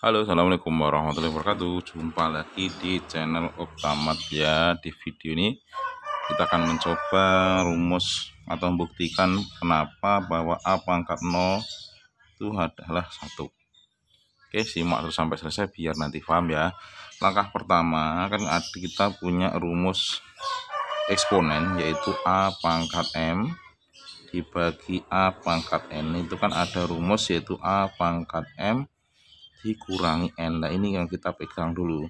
Halo assalamualaikum warahmatullahi wabarakatuh jumpa lagi di channel Oktamat ya di video ini kita akan mencoba rumus atau membuktikan kenapa bahwa A pangkat 0 itu adalah satu Oke simak terus sampai selesai biar nanti paham ya langkah pertama kan kita punya rumus eksponen yaitu A pangkat M dibagi A pangkat N itu kan ada rumus yaitu A pangkat M dikurangi n. Nah, ini yang kita pegang dulu.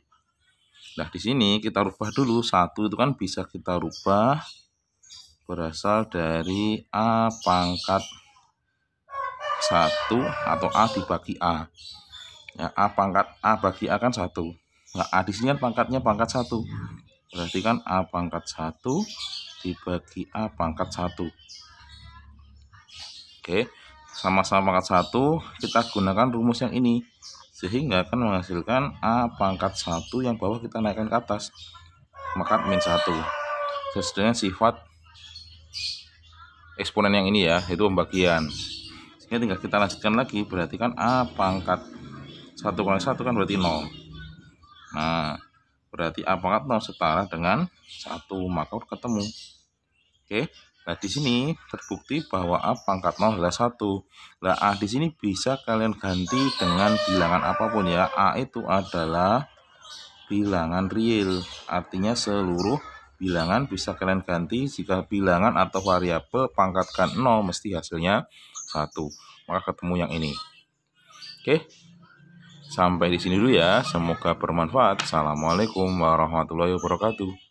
Nah, di sini kita rubah dulu. Satu itu kan bisa kita rubah berasal dari A pangkat 1 atau A dibagi A. Ya, A pangkat A bagi A kan satu Nah, A di sini kan pangkatnya pangkat satu Berarti kan A pangkat satu dibagi A pangkat satu Oke sama-sama pangkat satu kita gunakan rumus yang ini sehingga akan menghasilkan A pangkat satu yang bawah kita naikkan ke atas maka min satu sesuai sifat eksponen yang ini ya itu pembagian sehingga tinggal kita lanjutkan lagi berarti kan A pangkat satu kali satu kan berarti nol nah berarti A pangkat nol setara dengan satu maka ketemu oke okay. Nah, di sini terbukti bahwa A pangkat 0 adalah 1. Nah, A di sini bisa kalian ganti dengan bilangan apapun ya. A itu adalah bilangan real, artinya seluruh bilangan bisa kalian ganti jika bilangan atau variabel pangkatkan 0 mesti hasilnya 1. Maka ketemu yang ini. Oke. Sampai di sini dulu ya. Semoga bermanfaat. Assalamualaikum warahmatullahi wabarakatuh.